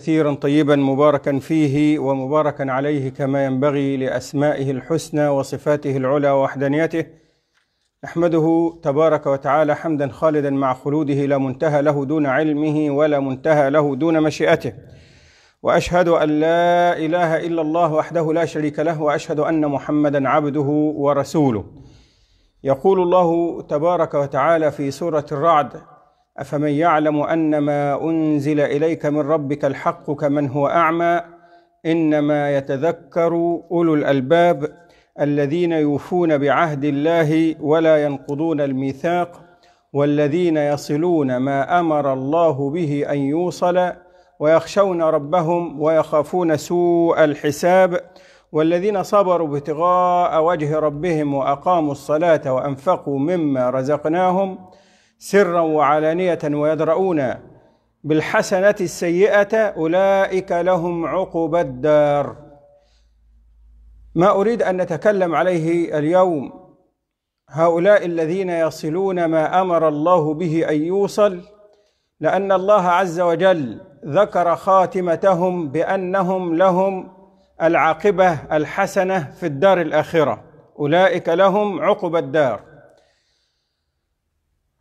كثيرا طيبا مباركا فيه ومباركا عليه كما ينبغي لاسمائه الحسنى وصفاته العلى وحدانيته نحمده تبارك وتعالى حمدا خالدا مع خلوده لا منتهى له دون علمه ولا منتهى له دون مشيئته واشهد ان لا اله الا الله وحده لا شريك له واشهد ان محمدا عبده ورسوله يقول الله تبارك وتعالى في سوره الرعد أفمن يعلم أن ما أنزل إليك من ربك الحق كمن هو أعمى إنما يتذكر أولو الألباب الذين يوفون بعهد الله ولا ينقضون الميثاق والذين يصلون ما أمر الله به أن يوصل ويخشون ربهم ويخافون سوء الحساب والذين صبروا ابتغاء وجه ربهم وأقاموا الصلاة وأنفقوا مما رزقناهم سرا وعلانيه ويدرؤون بالحسنه السيئه اولئك لهم عقب الدار ما اريد ان نتكلم عليه اليوم هؤلاء الذين يصلون ما امر الله به ان يوصل لان الله عز وجل ذكر خاتمتهم بانهم لهم العاقبه الحسنه في الدار الاخره اولئك لهم عقب الدار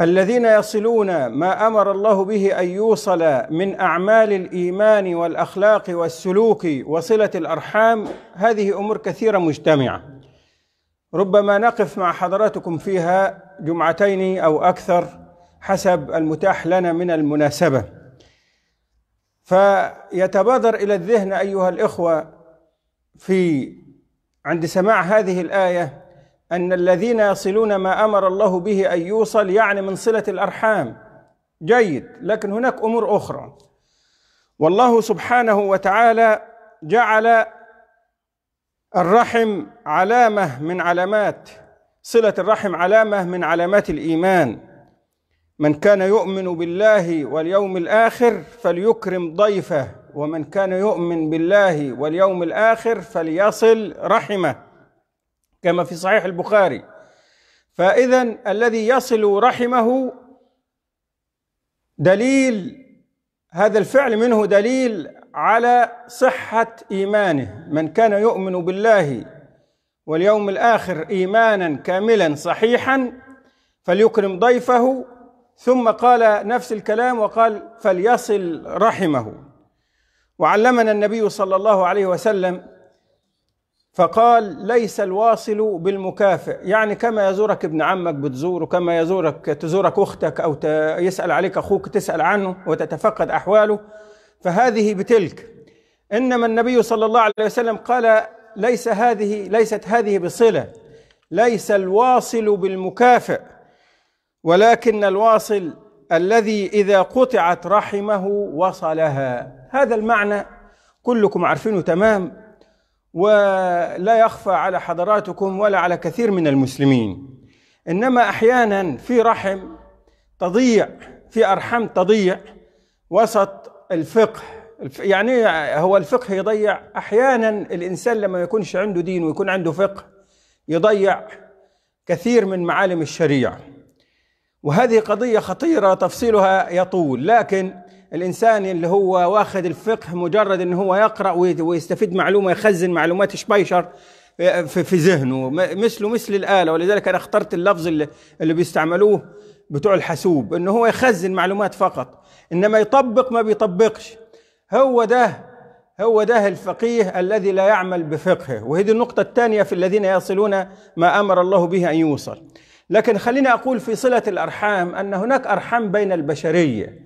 الذين يصلون ما امر الله به ان يوصل من اعمال الايمان والاخلاق والسلوك وصله الارحام هذه امور كثيره مجتمعه ربما نقف مع حضراتكم فيها جمعتين او اكثر حسب المتاح لنا من المناسبه فيتبادر الى الذهن ايها الاخوه في عند سماع هذه الايه أن الذين يصلون ما أمر الله به أن يوصل يعني من صلة الأرحام جيد لكن هناك أمور أخرى والله سبحانه وتعالى جعل الرحم علامة من علامات صلة الرحم علامة من علامات الإيمان من كان يؤمن بالله واليوم الآخر فليكرم ضيفه ومن كان يؤمن بالله واليوم الآخر فليصل رحمه كما في صحيح البخاري فإذا الذي يصل رحمه دليل هذا الفعل منه دليل على صحة إيمانه من كان يؤمن بالله واليوم الآخر إيمانا كاملا صحيحا فليكرم ضيفه ثم قال نفس الكلام وقال فليصل رحمه وعلمنا النبي صلى الله عليه وسلم فقال ليس الواصل بالمكافئ يعني كما يزورك ابن عمك بتزوره كما يزورك تزورك أختك أو يسأل عليك أخوك تسأل عنه وتتفقد أحواله فهذه بتلك إنما النبي صلى الله عليه وسلم قال ليس هذه ليست هذه بصلة ليس الواصل بالمكافئ ولكن الواصل الذي إذا قطعت رحمه وصلها هذا المعنى كلكم عارفينه تمام ولا يخفى على حضراتكم ولا على كثير من المسلمين انما احيانا في رحم تضيع في ارحام تضيع وسط الفقه يعني هو الفقه يضيع احيانا الانسان لما يكونش عنده دين ويكون عنده فقه يضيع كثير من معالم الشريعه وهذه قضيه خطيره تفصيلها يطول لكن الانسان اللي هو واخد الفقه مجرد ان هو يقرا ويستفيد معلومه يخزن معلومات شبيشر آه، في ذهنه مثله مثل الاله ولذلك انا اخترت اللفظ اللي, اللي بيستعملوه بتوع الحاسوب ان هو يخزن معلومات فقط انما يطبق ما بيطبقش هو ده هو ده الفقيه الذي لا يعمل بفقهه وهذه النقطة الثانية في الذين يصلون ما أمر الله به أن يوصل لكن خليني أقول في صلة الأرحام أن هناك أرحام بين البشرية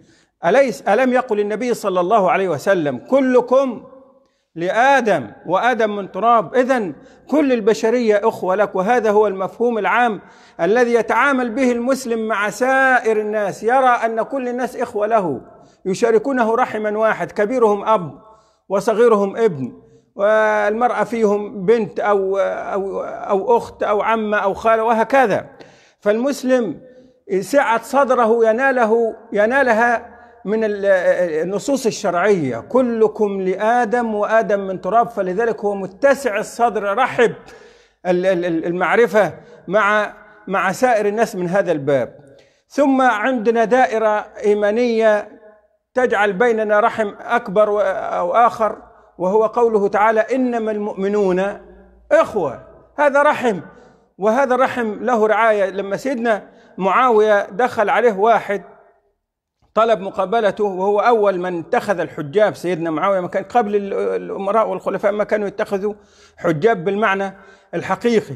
أليس ألم يقل النبي صلى الله عليه وسلم كلكم لآدم وآدم من تراب إذا كل البشرية إخوة لك وهذا هو المفهوم العام الذي يتعامل به المسلم مع سائر الناس يرى أن كل الناس إخوة له يشاركونه رحما واحد كبيرهم أب وصغيرهم ابن والمرأة فيهم بنت أو أو أو أخت أو عمة أو خالة وهكذا فالمسلم سعة صدره يناله ينالها من آه، النصوص الشرعية كلكم لآدم وآدم من تراب فلذلك هو متسع الصدر رحب المعرفة مع مع سائر الناس من هذا الباب ثم عندنا دائرة إيمانية تجعل بيننا رحم أكبر أو آخر وهو قوله تعالى إنما المؤمنون إخوة هذا رحم وهذا الرحم له رعاية لما سيدنا معاوية دخل عليه واحد طلب مقابلته وهو أول من اتخذ الحجاب سيدنا معاوية ما كان قبل الأمراء والخلفاء ما كانوا يتخذوا حجاب بالمعنى الحقيقي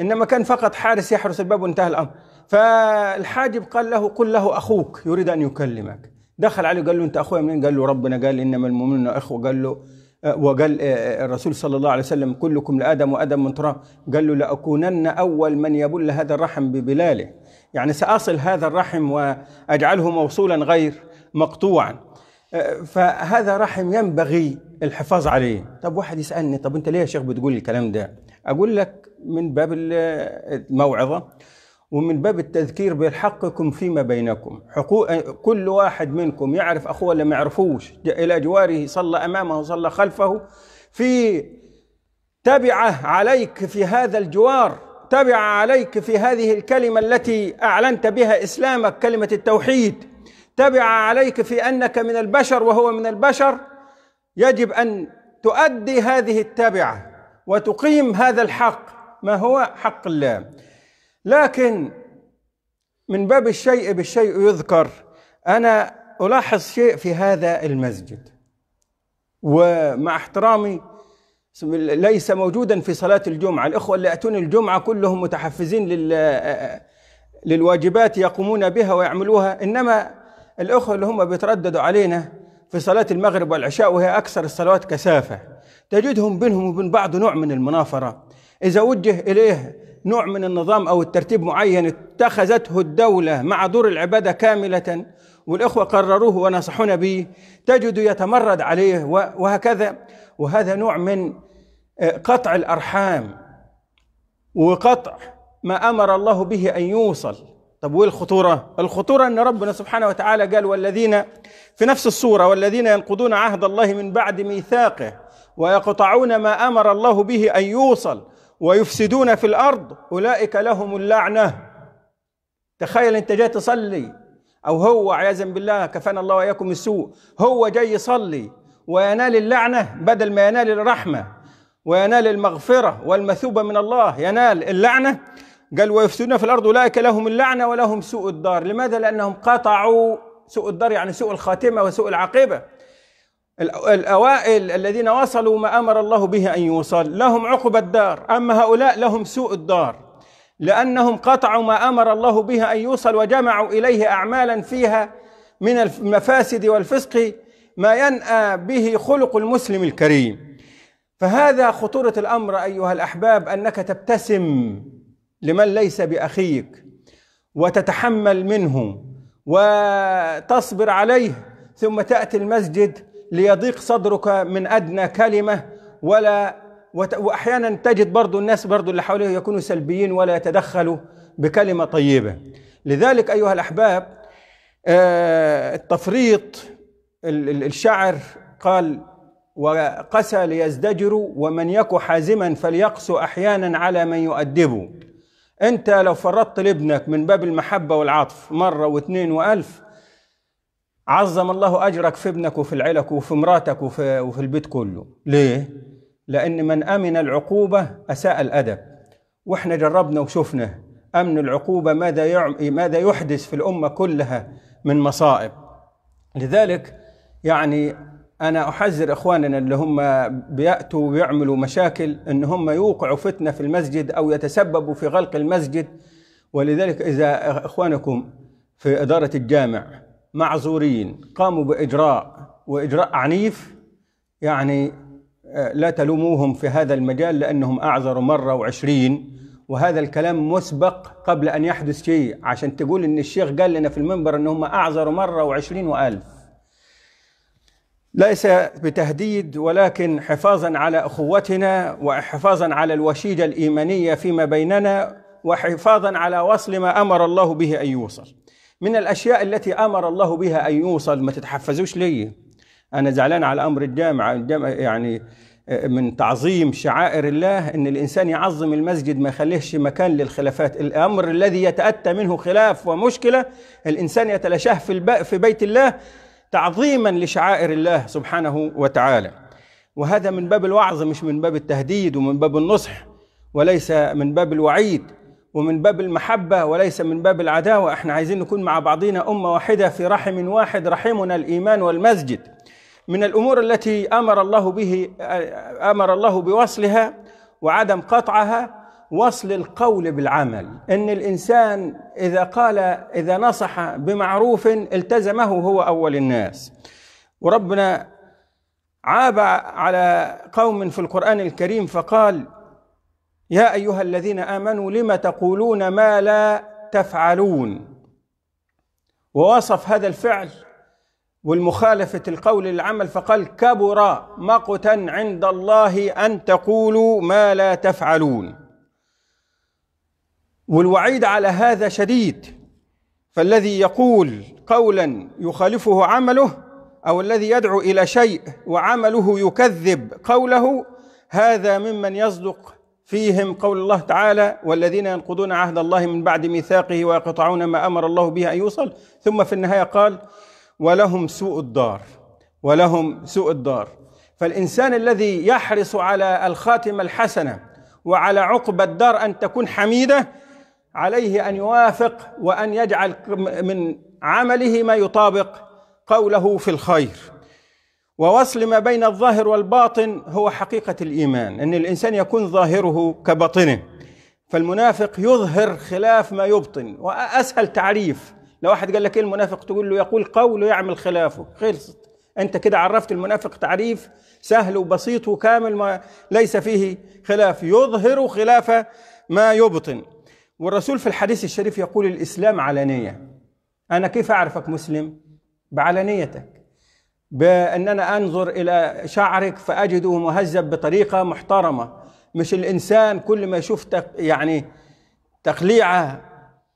إنما كان فقط حارس يحرس الباب وانتهى الأمر فالحاجب قال له قل له أخوك يريد أن يكلمك دخل عليه قال له أنت أخويا منين قال له ربنا قال إنما المؤمنون أخوة قال له وقال آه، آه، الرسول صلى الله عليه وسلم كلكم لآدم وآدم من تراب قال له لأكونن أول من يبل هذا الرحم ببلاله يعني سأصل هذا الرحم وأجعله موصولا غير مقطوعا آه، فهذا رحم ينبغي الحفاظ عليه طب واحد يسألني طب أنت ليه يا شيخ بتقول الكلام ده أقول لك من باب الموعظة ومن باب التذكير بحقكم فيما بينكم حقوق كل واحد منكم يعرف أخوه ولا ما يعرفوش إلى جواره صلى أمامه صلى خلفه في تبعه عليك في هذا الجوار تبع عليك في هذه الكلمة التي أعلنت بها إسلامك كلمة التوحيد تبع عليك في أنك من البشر وهو من البشر يجب أن تؤدي هذه التبعة وتقيم هذا الحق ما هو حق الله لكن من باب الشيء بالشيء يذكر انا الاحظ شيء في هذا المسجد ومع احترامي ليس موجودا في صلاه الجمعه الاخوه اللي ياتون الجمعه كلهم متحفزين لل للواجبات يقومون بها ويعملوها انما الاخوه اللي هم بيترددوا علينا في صلاه المغرب والعشاء وهي اكثر الصلوات كثافه تجدهم بينهم وبين بعض نوع من المنافره اذا وجه اليه نوع من النظام أو الترتيب معين اتخذته الدولة مع دور العبادة كاملة والإخوة قرروه ونصحونا به تجد يتمرد عليه وهكذا وهذا نوع من آه، قطع الأرحام وقطع ما أمر الله به أن يوصل طب وايه الخطورة؟ الخطورة أن ربنا سبحانه وتعالى قال والذين في نفس الصورة والذين ينقضون عهد الله من بعد ميثاقه ويقطعون ما أمر الله به أن يوصل ويفسدون في الارض اولئك لهم اللعنه تخيل انت جاي تصلي او هو عياذا بالله كفانا الله واياكم السوء هو جاي يصلي وينال اللعنه بدل ما ينال الرحمه وينال المغفره والمثوبه من الله ينال اللعنه قال ويفسدون في الارض اولئك لهم اللعنه ولهم سوء الدار لماذا لانهم قطعوا سوء الدار يعني سوء الخاتمه وسوء العاقبه الأوائل الذين وصلوا ما أمر الله به أن يوصل لهم عقب الدار أما هؤلاء لهم سوء الدار لأنهم قطعوا ما أمر الله به أن يوصل وجمعوا إليه أعمالا فيها من المفاسد والفسق ما ينأى به خلق المسلم الكريم فهذا خطورة الأمر أيها الأحباب أنك تبتسم لمن ليس بأخيك وتتحمل منه وتصبر عليه ثم تأتي المسجد ليضيق صدرك من أدنى كلمة ولا وأحيانا تجد برضو الناس برضو اللي حواليه يكونوا سلبيين ولا يتدخلوا بكلمة طيبة لذلك أيها الأحباب آه، التفريط الشعر قال وقسى ليزدجروا ومن يك حازما فليقس أحيانا على من يؤدبه أنت لو فرطت لابنك من باب المحبة والعطف مرة واثنين وألف عظم الله أجرك في ابنك وفي العلك وفي مراتك وفي, وفي البيت كله ليه؟ لأن من أمن العقوبة أساء الأدب وإحنا جربنا وشفنا أمن العقوبة ماذا, ماذا يحدث في الأمة كلها من مصائب لذلك يعني أنا أحذر إخواننا اللي هم بيأتوا ويعملوا مشاكل إن هم يوقعوا فتنة في المسجد أو يتسببوا في غلق المسجد ولذلك إذا إخوانكم في إدارة الجامع معذورين قاموا باجراء واجراء عنيف يعني آه، لا تلوموهم في هذا المجال لانهم اعذروا مره وعشرين وهذا الكلام مسبق قبل ان يحدث شيء عشان تقول ان الشيخ قال لنا في المنبر ان هم اعذروا مره وعشرين والف ليس بتهديد ولكن حفاظا على اخوتنا وحفاظا على الوشيجه الايمانيه فيما بيننا وحفاظا على وصل ما امر الله به ان يوصل من الأشياء التي أمر الله بها أن يوصل ما تتحفزوش لي أنا زعلان على أمر الجامعة الجامعة يعني من تعظيم شعائر الله ان الانسان يعظم المسجد ما يخليهش مكان للخلافات الامر الذي يتاتى منه خلاف ومشكله الانسان يتلاشاه في في بيت الله تعظيما لشعائر الله سبحانه وتعالى وهذا من باب الوعظ مش من باب التهديد ومن باب النصح وليس من باب الوعيد ومن باب المحبة وليس من باب العداوة احنا عايزين نكون مع بعضنا أمة واحدة في رحم واحد رحمنا الإيمان والمسجد من الأمور التي أمر الله به أمر الله بوصلها وعدم قطعها وصل القول بالعمل ان الانسان اذا قال اذا نصح بمعروف التزمه هو اول الناس وربنا عاب على قوم في القران الكريم فقال يا ايها الذين امنوا لم تقولون ما لا تفعلون ووصف هذا الفعل والمخالفة القول للعمل فقال كبر مقتا عند الله أن تقولوا ما لا تفعلون والوعيد على هذا شديد فالذي يقول قولا يخالفه عمله أو الذي يدعو إلى شيء وعمله يكذب قوله هذا ممن يصدق فيهم قول الله تعالى والذين ينقضون عهد الله من بعد ميثاقه ويقطعون ما امر الله به ان يوصل ثم في النهايه قال ولهم سوء الدار ولهم سوء الدار فالانسان الذي يحرص على الخاتمه الحسنه وعلى عقبى الدار ان تكون حميده عليه ان يوافق وان يجعل من عمله ما يطابق قوله في الخير ووصل ما بين الظاهر والباطن هو حقيقة الإيمان أن الإنسان يكون ظاهره كباطنه فالمنافق يظهر خلاف ما يبطن وأسهل تعريف لو واحد قال لك إيه المنافق تقول له يقول قول ويعمل خلافه خلصت أنت كده عرفت المنافق تعريف سهل وبسيط وكامل ما ليس فيه خلاف يظهر خلاف ما يبطن والرسول في الحديث الشريف يقول الإسلام علانية أنا كيف أعرفك مسلم؟ بعلانيتك بأن أنا أنظر إلى شعرك فأجده مهذب بطريقة محترمة مش الإنسان كل ما يشوف يعني تقليعة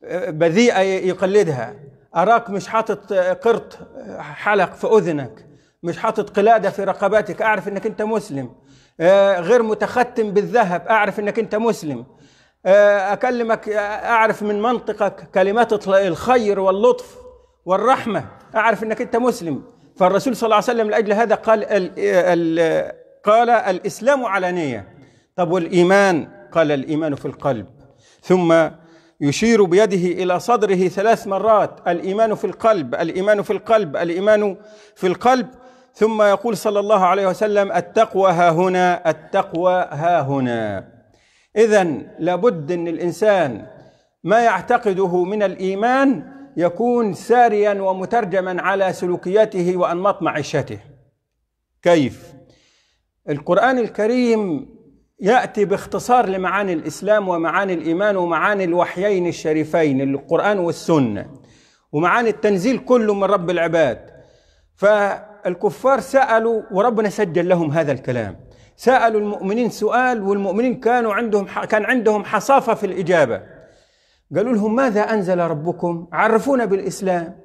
آه، بذيئة يقلدها أراك مش حاطط آه، قرط آه، حلق في أذنك مش حاطط قلادة في رقبتك أعرف أنك أنت مسلم غير متختم بالذهب أعرف أنك أنت مسلم أكلمك أعرف من منطقك كلمات الخير واللطف والرحمة أعرف أنك أنت مسلم فالرسول صلى الله عليه وسلم لاجل هذا قال الـ الـ قال الاسلام على نيه طب والايمان قال الايمان في القلب ثم يشير بيده الى صدره ثلاث مرات الايمان في القلب الايمان في القلب الايمان في القلب ثم يقول صلى الله عليه وسلم التقوى ها هنا التقوى ها هنا اذا لابد ان الانسان ما يعتقده من الايمان يكون ساريا ومترجما على سلوكياته وانماط معيشته كيف القران الكريم ياتي باختصار لمعاني الاسلام ومعاني الايمان ومعاني الوحيين الشريفين القران والسنه ومعاني التنزيل كله من رب العباد فالكفار سالوا وربنا سجل لهم هذا الكلام سالوا المؤمنين سؤال والمؤمنين كانوا عندهم كان عندهم حصافه في الاجابه قالوا لهم ماذا أنزل ربكم عرفونا بالإسلام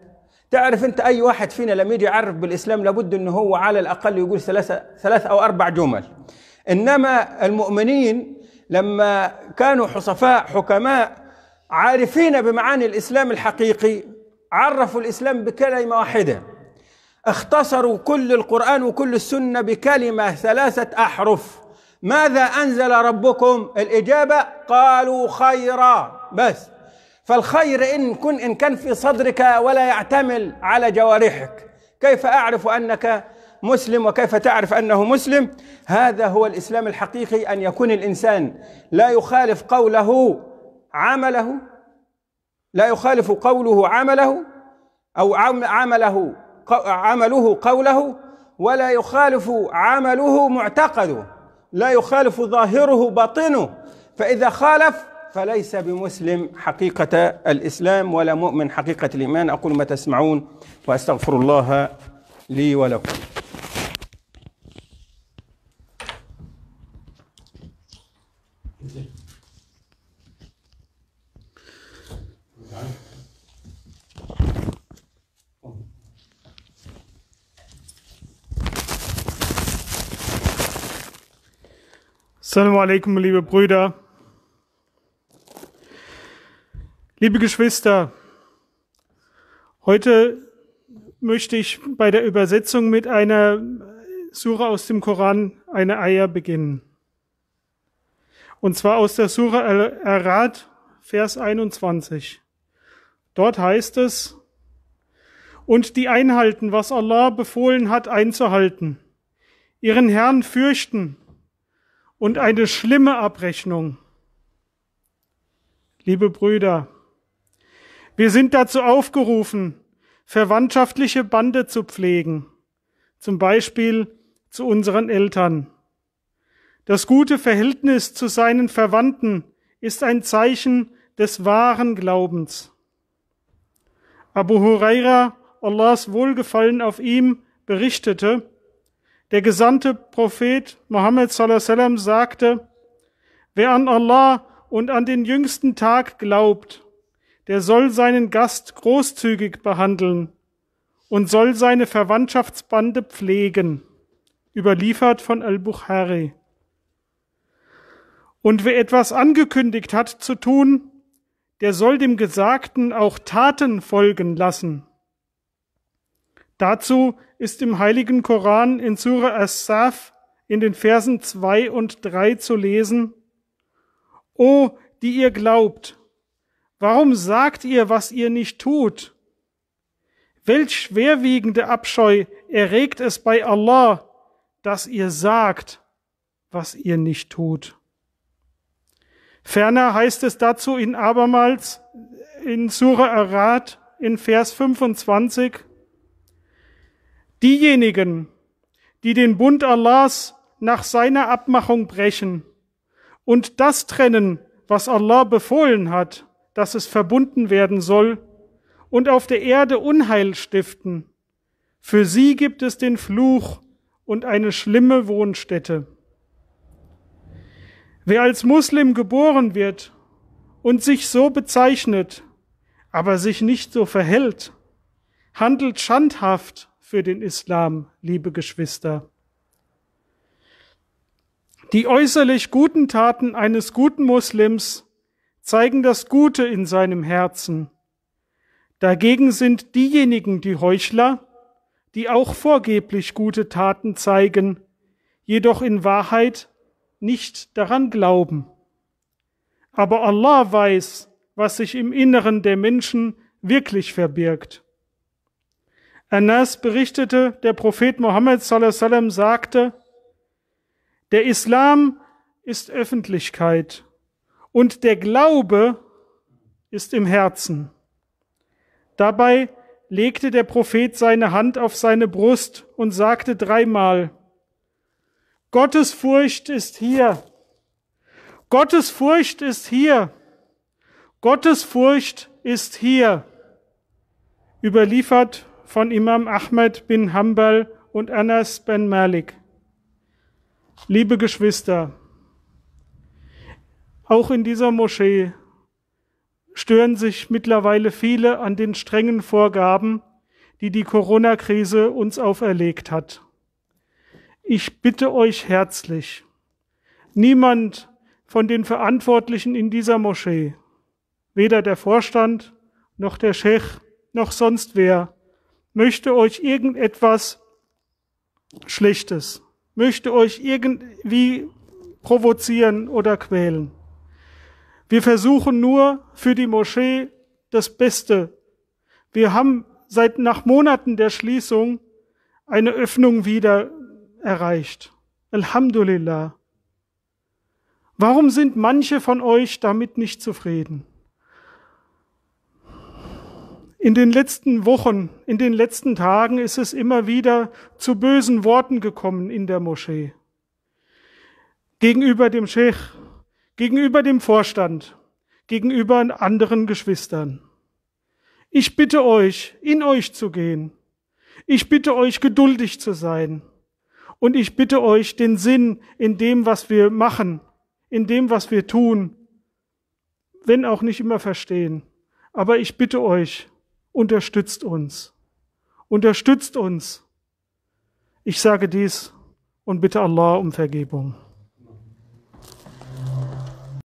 تعرف أنت أي واحد فينا لما يجي يعرف بالإسلام لابد أنه هو على الأقل يقول ثلاثة ثلاث أو أربع جمل إنما المؤمنين لما كانوا حصفاء حكماء عارفين بمعاني الإسلام الحقيقي عرفوا الإسلام بكلمة واحدة اختصروا كل القرآن وكل السنة بكلمة ثلاثة أحرف ماذا أنزل ربكم الإجابة قالوا خيرا بس فالخير إن, كن إن كان في صدرك ولا يعتمل على جوارحك كيف أعرف أنك مسلم وكيف تعرف أنه مسلم هذا هو الإسلام الحقيقي أن يكون الإنسان لا يخالف قوله عمله لا يخالف قوله عمله أو عمله عمله قوله ولا يخالف عمله معتقده لا يخالف ظاهره باطنه فإذا خالف فليس بمسلم حقيقة الإسلام ولا مؤمن حقيقة الإيمان أقول ما تسمعون وأستغفر الله لي ولكم Assalamu alaikum, liebe Brüder. Liebe Geschwister, heute möchte ich bei der Übersetzung mit einer Sura aus dem Koran, eine Eier, beginnen. Und zwar aus der Sura Arad, Vers 21. Dort heißt es, und die einhalten, was Allah befohlen hat, einzuhalten, ihren Herrn fürchten und eine schlimme Abrechnung. Liebe Brüder, wir sind dazu aufgerufen, verwandtschaftliche Bande zu pflegen, zum Beispiel zu unseren Eltern. Das gute Verhältnis zu seinen Verwandten ist ein Zeichen des wahren Glaubens. Abu Huraira, Allahs Wohlgefallen auf ihm, berichtete, der gesandte Prophet Mohammed sallam sagte, wer an Allah und an den jüngsten Tag glaubt der soll seinen Gast großzügig behandeln und soll seine Verwandtschaftsbande pflegen, überliefert von Al-Bukhari. Und wer etwas angekündigt hat zu tun, der soll dem Gesagten auch Taten folgen lassen. Dazu ist im heiligen Koran in Surah As-Saf in den Versen zwei und drei zu lesen, O, die ihr glaubt, Warum sagt ihr, was ihr nicht tut? Welch schwerwiegende Abscheu erregt es bei Allah, dass ihr sagt, was ihr nicht tut. Ferner heißt es dazu in abermals in Surah Arad in Vers 25, diejenigen, die den Bund Allahs nach seiner Abmachung brechen und das trennen, was Allah befohlen hat, dass es verbunden werden soll und auf der Erde Unheil stiften. Für sie gibt es den Fluch und eine schlimme Wohnstätte. Wer als Muslim geboren wird und sich so bezeichnet, aber sich nicht so verhält, handelt schandhaft für den Islam, liebe Geschwister. Die äußerlich guten Taten eines guten Muslims zeigen das Gute in seinem Herzen. Dagegen sind diejenigen die Heuchler, die auch vorgeblich gute Taten zeigen, jedoch in Wahrheit nicht daran glauben. Aber Allah weiß, was sich im Inneren der Menschen wirklich verbirgt. Anas berichtete, der Prophet Mohammed sallam sagte, der Islam ist Öffentlichkeit und der Glaube ist im Herzen. Dabei legte der Prophet seine Hand auf seine Brust und sagte dreimal, Gottes Furcht ist hier. Gottes Furcht ist hier. Gottes Furcht ist hier. Überliefert von Imam Ahmed bin Hanbal und Anas ben Malik. Liebe Geschwister, auch in dieser Moschee stören sich mittlerweile viele an den strengen Vorgaben, die die Corona-Krise uns auferlegt hat. Ich bitte euch herzlich, niemand von den Verantwortlichen in dieser Moschee, weder der Vorstand noch der Chef noch sonst wer, möchte euch irgendetwas Schlechtes, möchte euch irgendwie provozieren oder quälen. Wir versuchen nur für die Moschee das Beste. Wir haben seit nach Monaten der Schließung eine Öffnung wieder erreicht. Alhamdulillah. Warum sind manche von euch damit nicht zufrieden? In den letzten Wochen, in den letzten Tagen ist es immer wieder zu bösen Worten gekommen in der Moschee. Gegenüber dem Sheikh gegenüber dem Vorstand, gegenüber anderen Geschwistern. Ich bitte euch, in euch zu gehen. Ich bitte euch, geduldig zu sein. Und ich bitte euch, den Sinn in dem, was wir machen, in dem, was wir tun, wenn auch nicht immer verstehen. Aber ich bitte euch, unterstützt uns. Unterstützt uns. Ich sage dies und bitte Allah um Vergebung.